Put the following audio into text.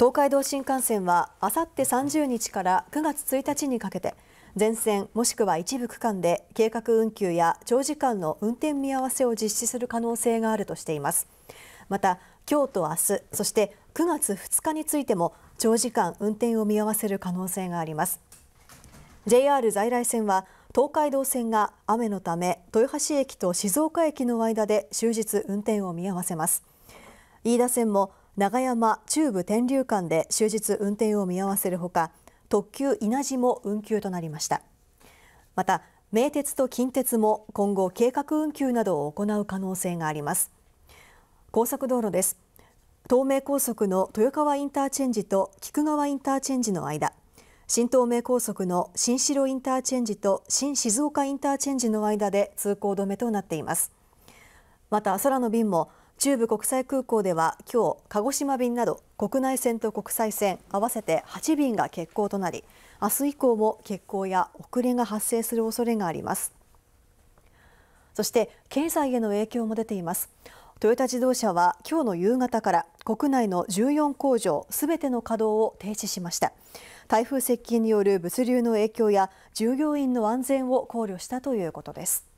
東海道新幹線はあさって30日から9月1日にかけて全線もしくは一部区間で計画運休や長時間の運転見合わせを実施する可能性があるとしていますまた今日と明日そして9月2日についても長時間運転を見合わせる可能性があります JR 在来線は東海道線が雨のため豊橋駅と静岡駅の間で終日運転を見合わせます飯田線も長山中部天竜間で終日運転を見合わせるほか特急稲地も運休となりましたまた名鉄と近鉄も今後計画運休などを行う可能性があります高速道路です東名高速の豊川インターチェンジと菊川インターチェンジの間新東名高速の新城インターチェンジと新静岡インターチェンジの間で通行止めとなっていますまた空の便も中部国際空港では今日鹿児島便など国内線と国際線合わせて8便が欠航となり明日以降も欠航や遅れが発生する恐れがありますそして経済への影響も出ていますトヨタ自動車は今日の夕方から国内の14工場すべての稼働を停止しました台風接近による物流の影響や従業員の安全を考慮したということです